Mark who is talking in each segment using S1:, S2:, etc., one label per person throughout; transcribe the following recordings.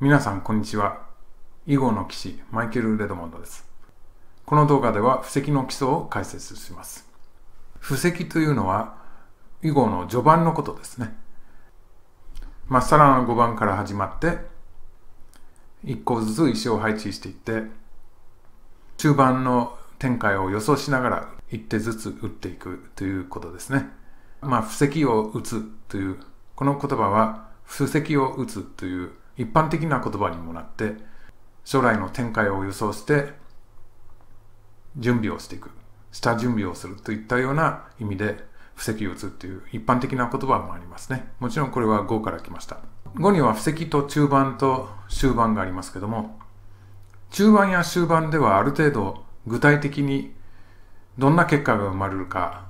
S1: 皆さんこんにちは。囲碁の騎士、マイケル・レドモンドです。この動画では布石の基礎を解説します。布石というのは、囲碁の序盤のことですね。まっさらの5番から始まって、1個ずつ石を配置していって、中盤の展開を予想しながら1手ずつ打っていくということですね。まあ、布石を打つという、この言葉は、布石を打つという一般的な言葉にもなって将来の展開を予想して準備をしていく下準備をするといったような意味で布石を打つという一般的な言葉もありますねもちろんこれは5から来ました5には布石と中盤と終盤がありますけども中盤や終盤ではある程度具体的にどんな結果が生まれるか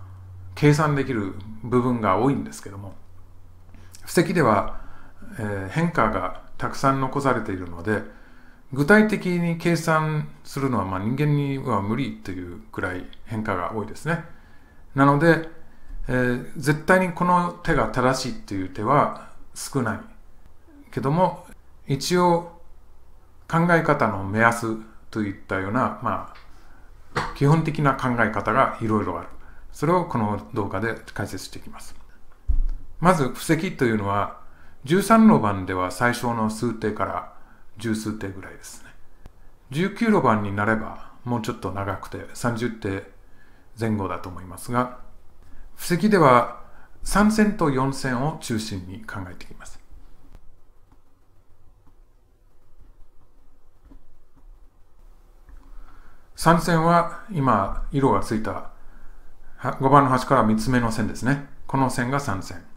S1: 計算できる部分が多いんですけども布石では、えー、変化がたくさん残されているので具体的に計算するのはま人間には無理というくらい変化が多いですね。なので、えー、絶対にこの手が正しいっていう手は少ないけども一応考え方の目安といったような、まあ、基本的な考え方がいろいろあるそれをこの動画で解説していきますまず布石というのは13路盤では最小の数手から十数手ぐらいですね。19路盤になればもうちょっと長くて30手前後だと思いますが、布石では3線と4線を中心に考えています。3線は今色がついた5番の端から3つ目の線ですね。この線が3線。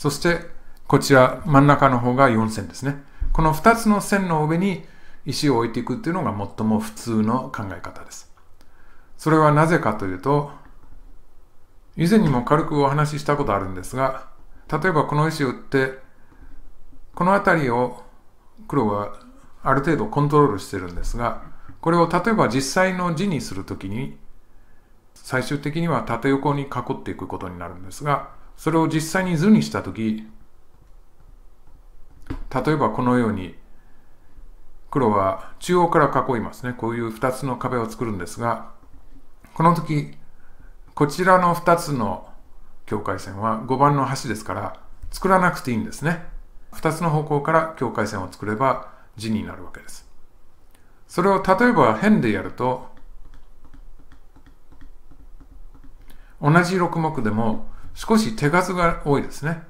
S1: そしてこちら真ん中の方が4線ですね。この2つの線の上に石を置いていくっていうのが最も普通の考え方です。それはなぜかというと、以前にも軽くお話ししたことあるんですが、例えばこの石を打って、この辺りを黒はある程度コントロールしてるんですが、これを例えば実際の字にするときに、最終的には縦横に囲っていくことになるんですが、それを実際に図にした時例えばこのように、黒は中央から囲いますね。こういう2つの壁を作るんですが、この時、こちらの2つの境界線は5番の端ですから、作らなくていいんですね。2つの方向から境界線を作れば字になるわけです。それを例えば辺でやると、同じ6目でも少し手数が多いですね。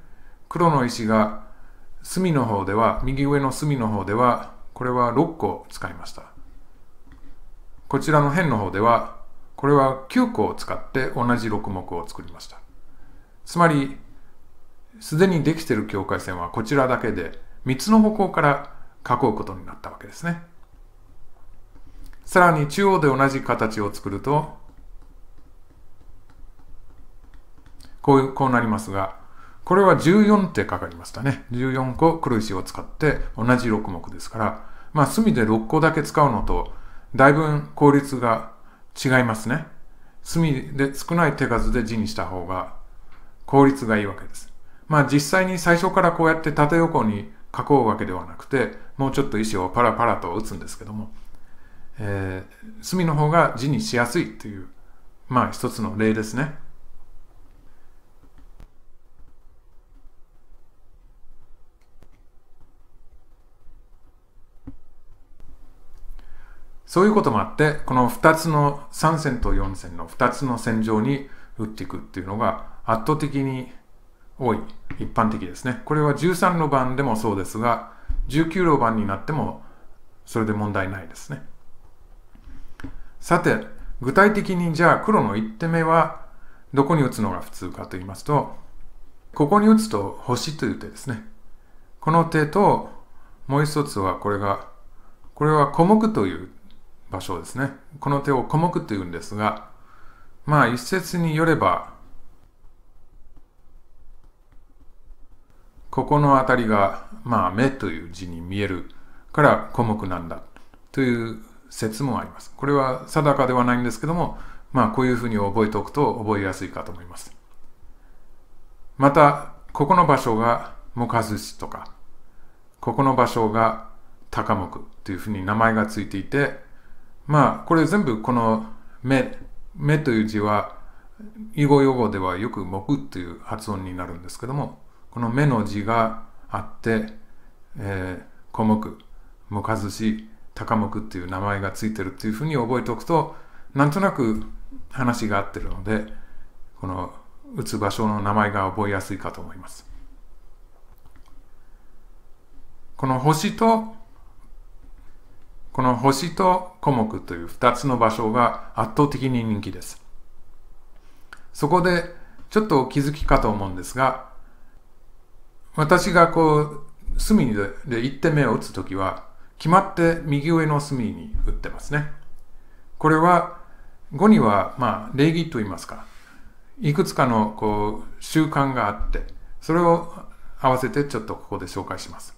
S1: 黒の石が隅の方では、右上の隅の方では、これは6個使いました。こちらの辺の方では、これは9個を使って同じ6目を作りました。つまり、すでにできている境界線はこちらだけで、3つの方向から囲うことになったわけですね。さらに中央で同じ形を作ると、こうこうなりますが、これは14手かかりましたね。14個黒石を使って同じ6目ですから、まあ隅で6個だけ使うのと、だいぶ効率が違いますね。隅で少ない手数で地にした方が効率がいいわけです。まあ実際に最初からこうやって縦横に囲うわけではなくて、もうちょっと石をパラパラと打つんですけども、えー、隅の方が字にしやすいという、まあ一つの例ですね。そういうこともあって、この2つの3線と4線の2つの線上に打っていくっていうのが圧倒的に多い、一般的ですね。これは13路盤でもそうですが、19路盤になってもそれで問題ないですね。さて、具体的にじゃあ黒の1手目はどこに打つのが普通かと言いますと、ここに打つと星という手ですね。この手ともう一つはこれが、これは小目という場所ですね。この手を古目というんですが、まあ一説によれば、ここのあたりが、まあ目という字に見えるから古目なんだという説もあります。これは定かではないんですけども、まあこういうふうに覚えておくと覚えやすいかと思います。また、ここの場所が木寿司とか、ここの場所が高目というふうに名前がついていて、まあ、これ全部この目、目という字は、囲碁用語ではよく木っていう発音になるんですけども、この目の字があって、えー、小目、もかずし、高目っていう名前がついてるっていうふうに覚えておくと、なんとなく話が合ってるので、この打つ場所の名前が覚えやすいかと思います。この星とこの星と古木という2つの場所が圧倒的に人気です。そこでちょっとお気づきかと思うんですが、私がこう隅で一手目を打つ時は決まって右上の隅に打ってますね。これは語にはまあ礼儀と言いますかいくつかのこう習慣があってそれを合わせてちょっとここで紹介します。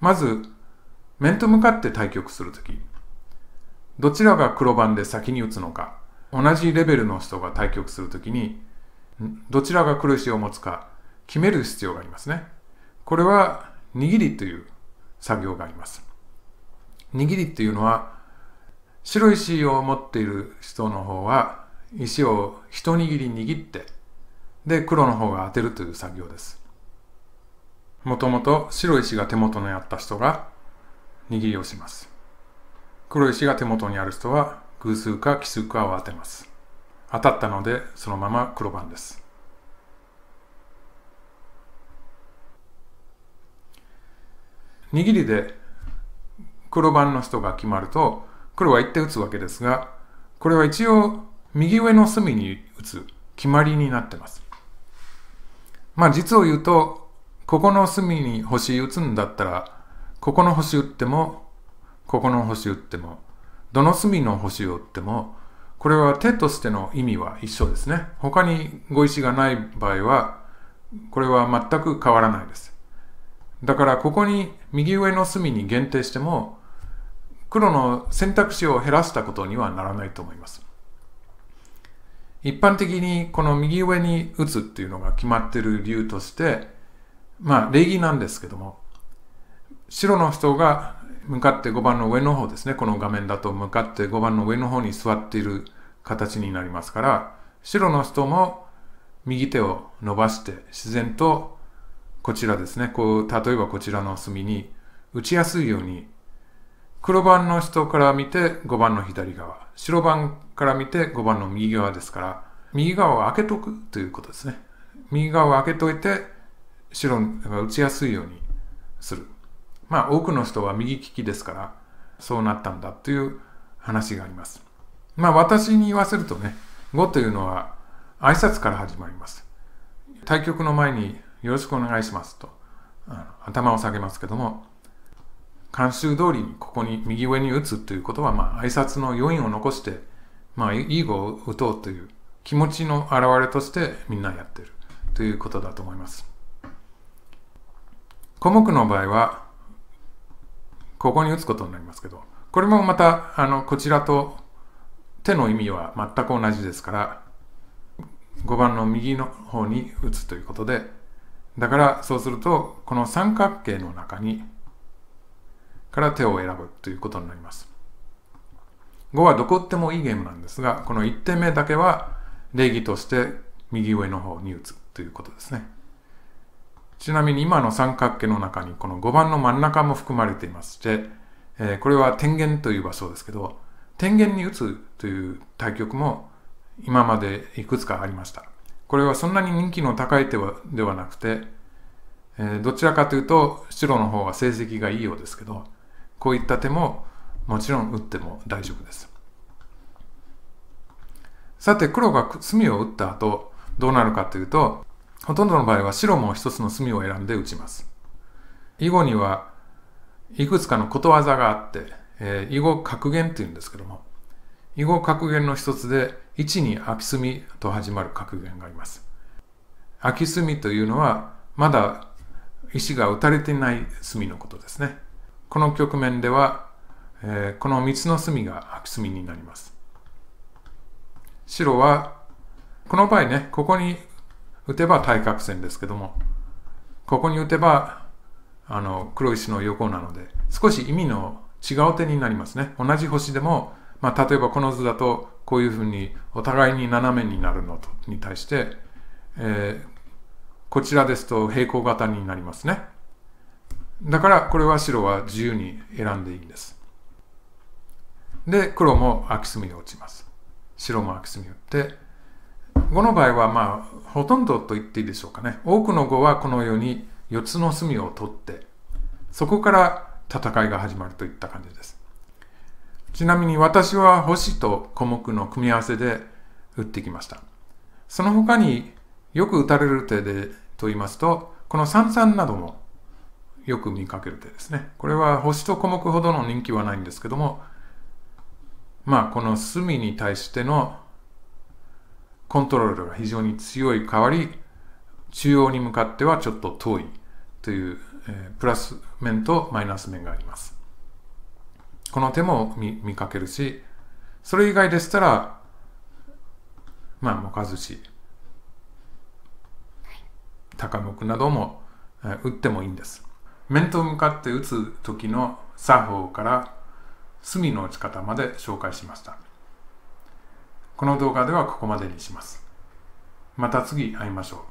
S1: まず面と向かって対局するとき、どちらが黒番で先に打つのか、同じレベルの人が対局するときに、どちらが黒石を持つか決める必要がありますね。これは握りという作業があります。握りっていうのは、白石を持っている人の方は、石を一握り握って、で、黒の方が当てるという作業です。もともと白石が手元にあった人が、握りをします。黒石が手元にある人は偶数か奇数かを当てます。当たったのでそのまま黒番です。握りで黒番の人が決まると黒は1手打つわけですがこれは一応右上の隅に打つ決まりになってます。まあ実を言うとここの隅に星打つんだったらここの星打っても、ここの星打っても、どの隅の星を打っても、これは手としての意味は一緒ですね。他に語石がない場合は、これは全く変わらないです。だからここに右上の隅に限定しても、黒の選択肢を減らしたことにはならないと思います。一般的にこの右上に打つっていうのが決まってる理由として、まあ礼儀なんですけども、白の人が向かって5番の上の方ですね、この画面だと向かって5番の上の方に座っている形になりますから、白の人も右手を伸ばして自然とこちらですね、こう、例えばこちらの隅に打ちやすいように、黒番の人から見て5番の左側、白番から見て5番の右側ですから、右側を開けとくということですね。右側を開けといて、白が打ちやすいようにする。まあ多くの人は右利きですからそうなったんだという話があります。まあ私に言わせるとね、語というのは挨拶から始まります。対局の前によろしくお願いしますと頭を下げますけども、慣習通りにここに右上に打つということは、まあ挨拶の余韻を残して、まあいい語を打とうという気持ちの表れとしてみんなやってるということだと思います。小目の場合は、ここに打つことになりますけど、これもまた、あの、こちらと手の意味は全く同じですから、5番の右の方に打つということで、だからそうすると、この三角形の中に、から手を選ぶということになります。5はどこってもいいゲームなんですが、この1点目だけは礼儀として右上の方に打つということですね。ちなみに今の三角形の中にこの5番の真ん中も含まれていまして、えー、これは天元といえばそうですけど、天元に打つという対局も今までいくつかありました。これはそんなに人気の高い手はではなくて、えー、どちらかというと白の方が成績がいいようですけど、こういった手ももちろん打っても大丈夫です。さて黒が隅を打った後どうなるかというとほとんどの場合は白も一つの隅を選んで打ちます。囲碁にはいくつかのことわざがあって、えー、囲碁格言っていうんですけども、囲碁格言の一つで、1に空き隅と始まる格言があります。空き隅というのは、まだ石が打たれていない隅のことですね。この局面では、えー、この3つの隅が空き隅になります。白は、この場合ね、ここに打てば対角線ですけども、ここに打てば、あの、黒石の横なので、少し意味の違う点になりますね。同じ星でも、まあ、例えばこの図だと、こういうふうにお互いに斜めになるのとに対して、えー、こちらですと平行型になりますね。だからこれは白は自由に選んでいいんです。で、黒も空き隅に落ちます。白も空き隅打って、語の場合はまあほとんどと言っていいでしょうかね多くの語はこのように4つの隅を取ってそこから戦いが始まるといった感じですちなみに私は星と小目の組み合わせで打ってきましたその他によく打たれる手でと言いますとこの三々などもよく見かける手ですねこれは星と小目ほどの人気はないんですけどもまあこの隅に対してのコントロールが非常に強い代わり中央に向かってはちょっと遠いという、えー、プラス面とマイナス面がありますこの手も見かけるしそれ以外でしたらまあもかずし高むくなども、えー、打ってもいいんです面と向かって打つ時の作法から隅の打ち方まで紹介しましたこの動画ではここまでにします。また次会いましょう。